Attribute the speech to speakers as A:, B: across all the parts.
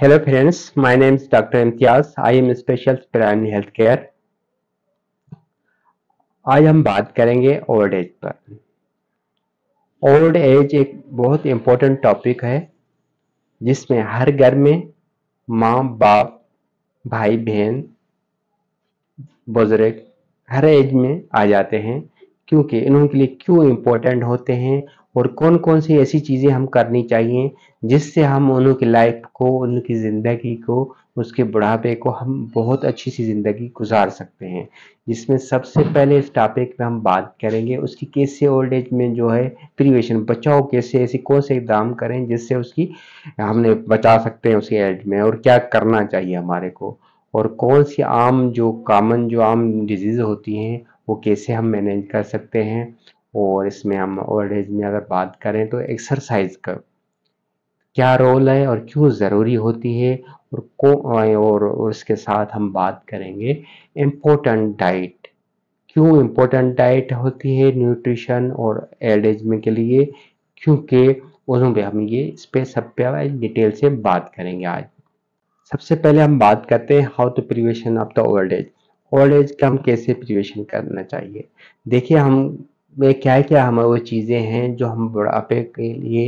A: Hello friends, my name is Dr. Imtiaz I am special prime health care आज हम बात करेंगे ओल्ड एज पर ओल्ड एज एक बहुत इम्पोर्टेंट टॉपिक है जिसमें हर घर में माँ बाप भाई बहन बुजुर्ग हर एज में आ जाते हैं क्योंकि इन्होंने के लिए क्यों इम्पोर्टेंट होते हैं और कौन कौन सी ऐसी चीज़ें हम करनी चाहिए जिससे हम उनकी लाइफ को उनकी ज़िंदगी को उसके बुढ़ापे को हम बहुत अच्छी सी ज़िंदगी गुजार सकते हैं जिसमें सबसे पहले इस टॉपिक पे हम बात करेंगे उसकी कैसे ओल्ड एज में जो है प्रिवेशन बचाओ कैसे ऐसे कौन से इकदाम करें जिससे उसकी हमने बचा सकते हैं उसके एज में और क्या करना चाहिए हमारे को और कौन सी आम जो कॉमन जो आम डिजीज़ होती हैं वो कैसे हम मैनेज कर सकते हैं और इसमें हम ओल्ड एज में अगर बात करें तो एक्सरसाइज का क्या रोल है और क्यों ज़रूरी होती है और को और उसके साथ हम बात करेंगे इम्पोर्टेंट डाइट क्यों इम्पोर्टेंट डाइट होती है न्यूट्रिशन और एल्ड एज में के लिए क्योंकि उसमें पे हम ये इस पर सब पे डिटेल से बात करेंगे आज सबसे पहले हम बात करते हैं how to prevention of the old age old age का हम कैसे प्रिवेशन करना चाहिए देखिए हम మే క్యా క్యా అవహో చీజే హే జో హమ్ బూరాపే కే లియే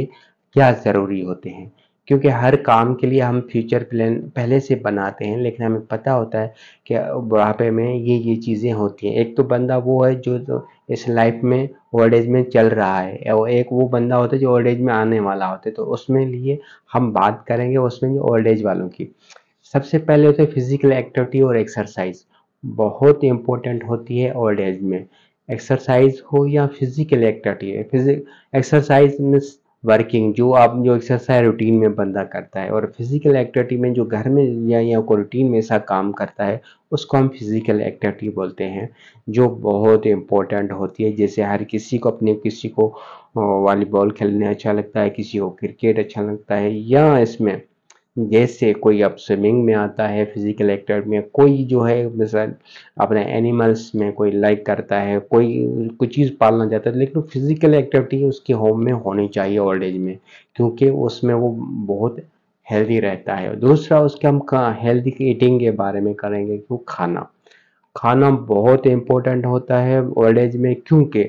A: క్యా జరూరీ హోతే హే క్యుకి హర్ కామ్ కే లియే హమ్ ఫ్యూచర్ ప్లాన్ పహలే సే బనాతే హే లేకిన్ హమే పతా హోతా హై కి బూరాపే మే యే యే చీజే హోతీ హే ఏక్ తో బందా హో హై జో ఇస్ లైఫ్ మే ఓల్డేజ్ మే చల్ రహా హై యా ఏక్ वो బందా హోతా హై జో ఓల్డేజ్ మే ఆనే వాలా హోతా హై తో ਉਸమే లియే హమ్ బాత్ karenge usme jo old age walon ki sabse pehle toh physical activity aur exercise bahut important hoti hai old age me exercise हो या फिजिकल एक्टिविटी है फिजिक एक्सरसाइज मीन्स वर्किंग जो आप जो एक्सरसाइज रूटीन में बंदा करता है और फिजिकल एक्टिविटी में जो घर में या या को रूटीन में ऐसा काम करता है उसको हम फिजिकल एक्टिविटी बोलते हैं जो बहुत इंपॉर्टेंट होती है जैसे हर किसी को अपने किसी को वॉलीबॉल खेलने अच्छा लगता है किसी को क्रिकेट अच्छा लगता है या इसमें जैसे कोई अब स्विमिंग में आता है फिजिकल एक्टिविटी में कोई जो है मिसाल अपने एनिमल्स में कोई लाइक करता है कोई कोई चीज़ पालना चाहता है लेकिन फिजिकल एक्टिविटी उसके होम में होनी चाहिए ओल्ड एज में क्योंकि उसमें वो बहुत हेल्दी रहता है दूसरा उसके हम हेल्दी ईटिंग के बारे में करेंगे कि खाना खाना बहुत इम्पोर्टेंट होता है ओल्ड एज में क्योंकि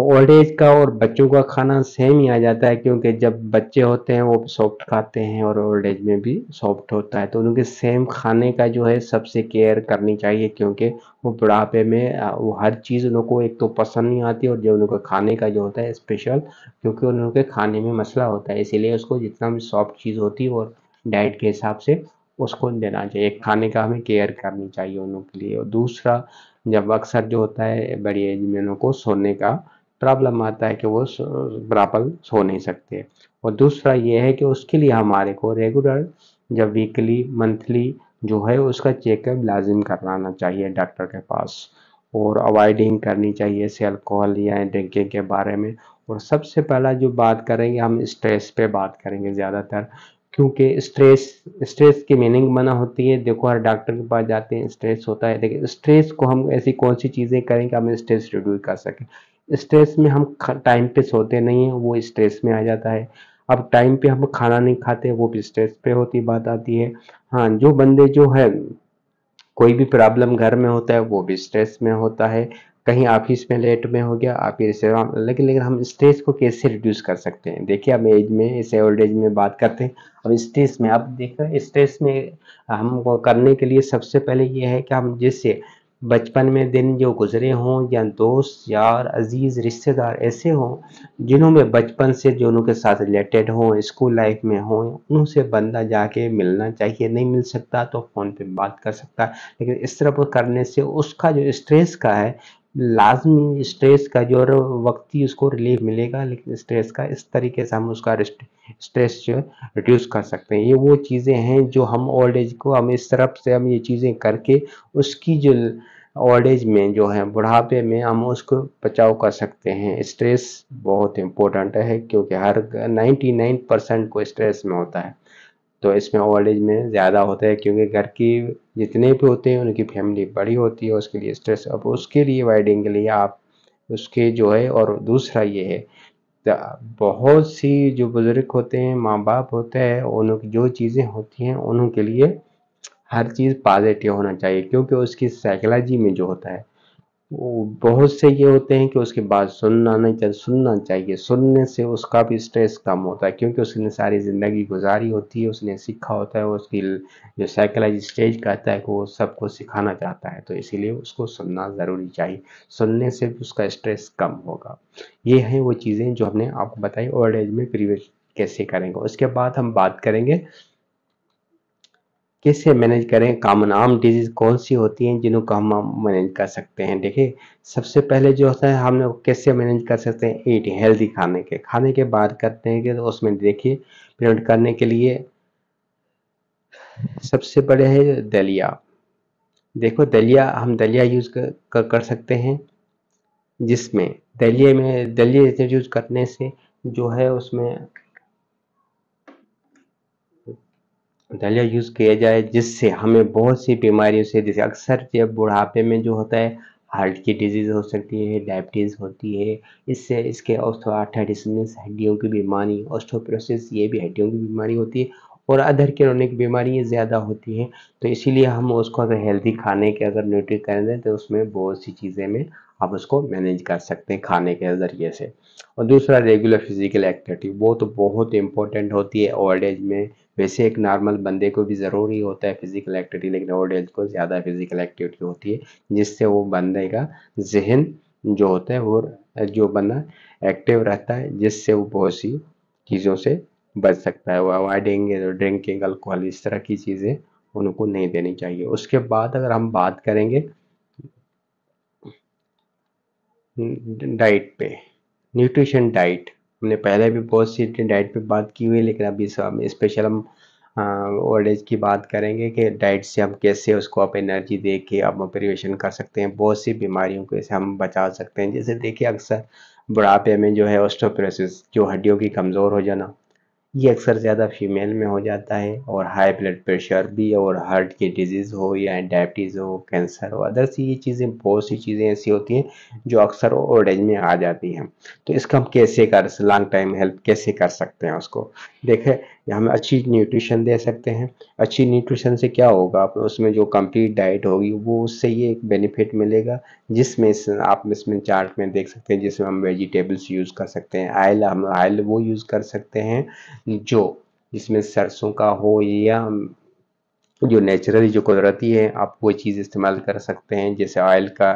A: ओल्ड एज का और बच्चों का खाना सेम ही आ जाता है क्योंकि जब बच्चे होते हैं वो सॉफ्ट खाते हैं और ओल्ड एज में भी सॉफ्ट होता है तो उनके सेम खाने का जो है सबसे केयर करनी चाहिए क्योंकि वो बुढ़ापे में वो हर चीज़ उनको एक तो पसंद नहीं आती और जो उनके खाने का जो होता है स्पेशल क्योंकि उनके खाने में मसला होता है इसीलिए उसको जितना भी सॉफ्ट चीज़ होती है और डाइट के हिसाब से उसको देना चाहिए खाने का हमें केयर करनी चाहिए उनके लिए और दूसरा जब अक्सर जो होता है बड़ी एज में उनको सोने का प्रॉब्लम आता है कि वो बराबर सो नहीं सकते और दूसरा ये है कि उसके लिए हमारे को रेगुलर जब वीकली मंथली जो है उसका चेकअप लाजिम करवाना चाहिए डॉक्टर के पास और अवॉइडिंग करनी चाहिए से अल्कोहल या ड्रिंकिंग के बारे में और सबसे पहला जो बात करेंगे हम स्ट्रेस पे बात करेंगे ज़्यादातर क्योंकि स्ट्रेस स्ट्रेस की मीनिंग बना होती है देखो हर डॉक्टर के पास जाते हैं स्ट्रेस होता है लेकिन स्ट्रेस को हम ऐसी कौन सी चीज़ें करें कि हम स्ट्रेस रिड्यूस कर सकें स्ट्रेस में हम टाइम पे सोते नहीं हैं वो स्ट्रेस में आ जाता है अब टाइम पे हम खाना नहीं खाते वो भी स्ट्रेस पे होती बात आती है हाँ जो बंदे जो है कोई भी प्रॉब्लम घर में होता है वो भी स्ट्रेस में होता है कहीं ऑफिस में लेट में हो गया आप ये लेकिन लेकिन हम स्ट्रेस को कैसे रिड्यूस कर सकते हैं देखिए हम एज में इसे ओल्ड एज में बात करते हैं अब स्ट्रेस में अब देखो स्ट्रेस में हम करने के लिए सबसे पहले ये है कि हम जैसे बचपन में दिन जो गुजरे हों या दोस्त यार अजीज़ रिश्तेदार ऐसे हों जिन्हों में बचपन से जो उनके साथ रिलेटेड हों स्कूल लाइफ में हों उनसे बंदा जाके मिलना चाहिए नहीं मिल सकता तो फ़ोन पे बात कर सकता है लेकिन इस तरह पर करने से उसका जो स्ट्रेस का है लाजमी स्ट्रेस का जो वक्त ही उसको रिलीफ मिलेगा लेकिन स्ट्रेस का इस तरीके से हम उसका स्ट्रेस जो रिड्यूस कर सकते हैं ये वो चीज़ें हैं जो हम ओल्ड एज को हम इस तरफ से हम ये चीज़ें करके उसकी जो ओल्ड एज में जो है बुढ़ापे में हम उसको बचाव कर सकते हैं स्ट्रेस बहुत इम्पोर्टेंट है क्योंकि हर 99 परसेंट को स्ट्रेस में होता है तो इसमें ओल्ड एज में ज़्यादा होता है क्योंकि घर की जितने भी होते हैं उनकी फैमिली बड़ी होती है उसके लिए स्ट्रेस अब उसके लिए वाइडिंग के लिए आप उसके जो है और दूसरा ये है बहुत सी जो बुज़ुर्ग होते हैं माँ बाप होते हैं उन जो चीज़ें होती हैं उनके लिए हर चीज़ पॉजिटिव होना चाहिए क्योंकि उसकी साइकोलॉजी में जो होता है बहुत से ये होते हैं कि उसके बाद सुनना नहीं चाहिए सुनना चाहिए सुनने से उसका भी स्ट्रेस कम होता है क्योंकि उसने सारी ज़िंदगी गुजारी होती है उसने सीखा होता है उसकी जो साइकोलॉजी स्टेज कहता है कि वो सबको सिखाना चाहता है तो इसीलिए उसको सुनना ज़रूरी चाहिए सुनने से भी उसका स्ट्रेस कम होगा ये हैं वो चीज़ें जो हमने आपको बताई ओल्ड एज में प्रिवेश कैसे करेंगे उसके बाद हम बात करेंगे कैसे मैनेज करें कॉमन आम डिजीज़ कौन सी होती हैं जिनको हम मैनेज कर सकते हैं देखिए सबसे पहले जो होता है हम लोग कैसे मैनेज कर सकते हैं ईट हेल्दी खाने के खाने के बाद करते हैं कि तो उसमें देखिए प्रिवेंट करने के लिए सबसे बड़े है दलिया देखो दलिया हम दलिया यूज़ कर, कर, कर सकते हैं जिसमें दलिए में दलिया यूज करने से जो है उसमें दलिया यूज़ किया जाए जिससे हमें बहुत सी बीमारियों से जैसे अक्सर जब बुढ़ापे में जो होता है हार्ट की डिजीज़ हो सकती है डायबिटीज़ होती है इससे इसके ऑस्थोआर्थराइटिस हड्डियों की बीमारी ऑस्टोप्रोसिस ये भी हड्डियों की बीमारी होती है और अदर क्रोनिक बीमारियाँ ज़्यादा होती हैं तो इसीलिए हम उसको अगर हेल्दी खाने के अगर न्यूट्री कर दें तो उसमें बहुत सी चीज़ें में आप उसको मैनेज कर सकते हैं खाने के ज़रिए से और दूसरा रेगुलर फिजिकल एक्टिविटी वो तो बहुत इम्पोर्टेंट होती है ओल्ड एज में वैसे एक नॉर्मल बंदे को भी ज़रूरी होता है फिज़िकल एक्टिविटी लेकिन ओल्ड एज को ज़्यादा फिज़िकल एक्टिविटी होती है जिससे वो बंदे का जहन जो होता है वो जो बंदा एक्टिव रहता है जिससे वो बहुत सी चीज़ों से बच सकता है वो अवॉइडिंग ड्रिंकिंग अल्कोहल इस तरह की चीज़ें उनको नहीं देनी चाहिए उसके बाद अगर हम बात करेंगे डाइट हम्म, पे न्यूट्रिशन डाइट हमने पहले भी बहुत सी डाइट पे बात की हुई है लेकिन अभी सब स्पेशल हम ओल्ड एज की बात करेंगे कि डाइट से हम कैसे उसको आप एनर्जी दे के आप ऑपरेशन कर सकते हैं बहुत सी बीमारियों को ऐसे हम बचा सकते हैं जैसे देखिए अक्सर बुढ़ापे में जो है ऑस्टोप्रोसिस जो हड्डियों की कमज़ोर हो जाना ये अक्सर ज़्यादा फीमेल में हो जाता है और हाई ब्लड प्रेशर भी और हार्ट की डिजीज़ हो या डायबिटीज़ हो कैंसर हो अदर से ये चीज़ें बहुत सी चीज़ें ऐसी होती हैं जो अक्सर ओल्ड एज में आ जाती हैं तो इसका हम कैसे कर लॉन्ग टाइम हेल्प कैसे कर सकते हैं उसको देखें या हम अच्छी न्यूट्रिशन दे सकते हैं अच्छी न्यूट्रिशन से क्या होगा आप उसमें जो कंप्लीट डाइट होगी वो उससे ये एक बेनिफिट मिलेगा जिसमें आप इसमें चार्ट में देख सकते हैं जिसमें हम वेजिटेबल्स यूज़ कर सकते हैं आयल हम आयल वो यूज़ कर सकते हैं जो जिसमें सरसों का हो या जो नेचुरली जो कुदरती है आप वो चीज़ इस्तेमाल कर सकते हैं जैसे ऑयल का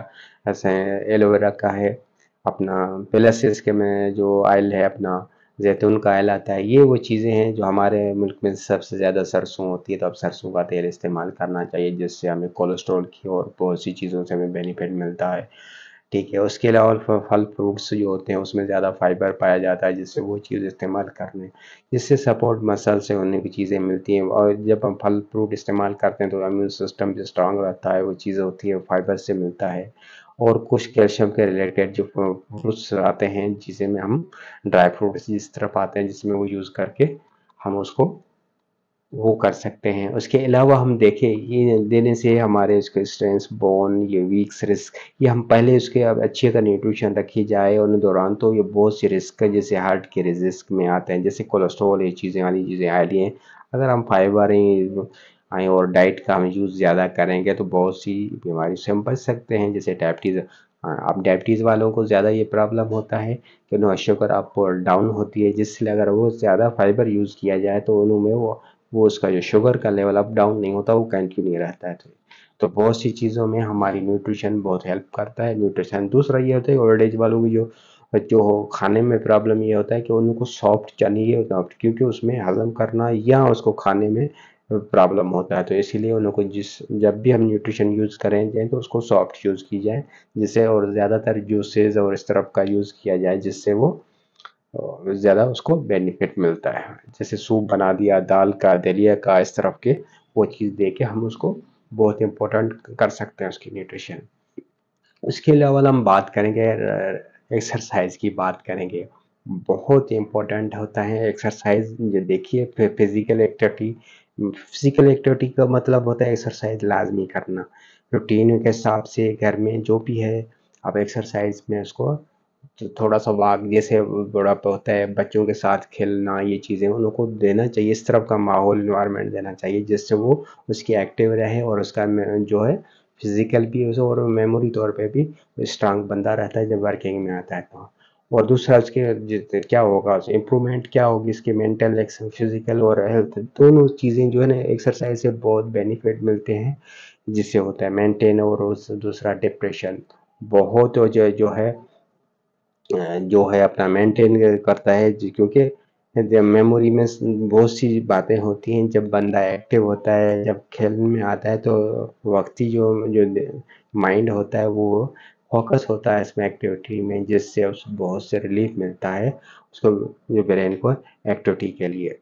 A: ऐसे एलोवेरा का है अपना प्लस इसके में जो ऑयल है अपना जैतून का आयल आता है ये वो चीज़ें हैं जो हमारे मुल्क में सबसे ज़्यादा सरसों होती है तो अब सरसों का तेल इस्तेमाल करना चाहिए जिससे हमें कोलेस्ट्रॉल की और बहुत सी चीज़ों से हमें बेनिफिट मिलता है ठीक है उसके अलावा फल फ्रूट्स जो होते हैं उसमें ज़्यादा फाइबर पाया जाता है जिससे वो चीज़ इस्तेमाल करने जिससे सपोर्ट मसल से होने की चीज़ें मिलती हैं और जब हम फल फ्रूट इस्तेमाल करते हैं तो इम्यून सिस्टम जो स्ट्रांग रहता है वो चीज़ होती है फाइबर से मिलता है और कुछ कैल्शियम के रिलेटेड जो फ्रूट्स आते हैं जिसे में हम ड्राई फ्रूट्स जिस तरह पाते हैं जिसमें वो यूज़ करके हम उसको वो कर सकते हैं उसके अलावा हम देखें ये देने से हमारे उसके स्ट्रेंथ बोन ये वीक्स रिस्क ये हम पहले उसके अब अच्छे का न्यूट्रिशन रखी जाए और दौरान तो ये बहुत सी रिस्क है जैसे हार्ट के रिस्क में आते हैं जैसे कोलेस्ट्रॉल ये चीज़ें वाली चीज़ें आ रही हैं अगर हम फाइबर आए और डाइट का हम यूज़ ज़्यादा करेंगे तो बहुत सी बीमारी से हम बच सकते हैं जैसे डायबिटीज़ आप डायबिटीज़ वालों को ज़्यादा ये प्रॉब्लम होता है कि उन्हें शुगर अप और डाउन होती है जिससे अगर वो ज़्यादा फाइबर यूज़ किया जाए तो उनमें वो वो उसका जो शुगर का लेवल अप डाउन नहीं होता वो कंटिन्यू रहता है तो बहुत सी चीज़ों में हमारी न्यूट्रिशन बहुत हेल्प करता है न्यूट्रिशन दूसरा ये होता है ओल्ड एज वालों की जो जो हो खाने में प्रॉब्लम ये होता है कि उनको सॉफ्ट चाहिए सॉफ्ट क्योंकि उसमें हजम करना या उसको खाने में प्रॉब्लम होता है तो इसीलिए उन लोगों को जिस जब भी हम न्यूट्रिशन यूज़ करें तो उसको सॉफ्ट यूज़ की जाए जिससे और ज़्यादातर जूसेज और इस तरफ का यूज़ किया जाए जिससे वो ज़्यादा उसको बेनिफिट मिलता है जैसे सूप बना दिया दाल का दलिया का इस तरफ के वो चीज़ दे के हम उसको बहुत इम्पोर्टेंट कर सकते हैं उसकी न्यूट्रिशन उसके अलावा हम बात करेंगे एक्सरसाइज की बात करेंगे बहुत इम्पोर्टेंट होता है एक्सरसाइज देखिए फिजिकल एक्टिविटी फिजिकल एक्टिविटी का मतलब होता है एक्सरसाइज लाजमी करना रूटीन के हिसाब से घर में जो भी है आप एक्सरसाइज में उसको तो थोड़ा सा वाक जैसे बड़ा होता है बच्चों के साथ खेलना ये चीज़ें उनको देना चाहिए इस तरफ का माहौल इन्वायरमेंट देना चाहिए जिससे वो उसकी एक्टिव रहे और उसका जो है फिज़िकल भी और मेमोरी तौर पे भी स्ट्रांग बंदा रहता है जब वर्किंग में आता है तो और दूसरा उसके क्या होगा इम्प्रूवमेंट क्या होगी इसके मेंटल फिजिकल और हेल्थ दोनों चीज़ें जो है ना एक्सरसाइज से बहुत बेनिफिट मिलते हैं जिससे होता है मेंटेन और दूसरा डिप्रेशन बहुत जो जो है जो है अपना मेंटेन करता है क्योंकि मेमोरी में बहुत सी बातें होती हैं जब बंदा एक्टिव होता है जब खेल में आता है तो वक्ती जो जो माइंड होता है वो फोकस होता है इसमें एक्टिविटी में जिससे उस बहुत से रिलीफ मिलता है उसको ब्रेन को एक्टिविटी के लिए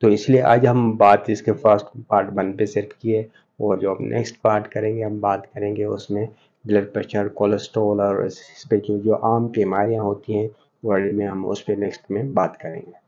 A: तो इसलिए आज हम बात इसके फर्स्ट पार्ट वन पे सिर्फ किए और जो हम नेक्स्ट पार्ट करेंगे हम बात करेंगे उसमें ब्लड प्रेशर कोलेस्ट्रोल और इस पर जो जो आम बीमारियाँ होती हैं वर्ल्ड में हम उस पर नेक्स्ट में बात करेंगे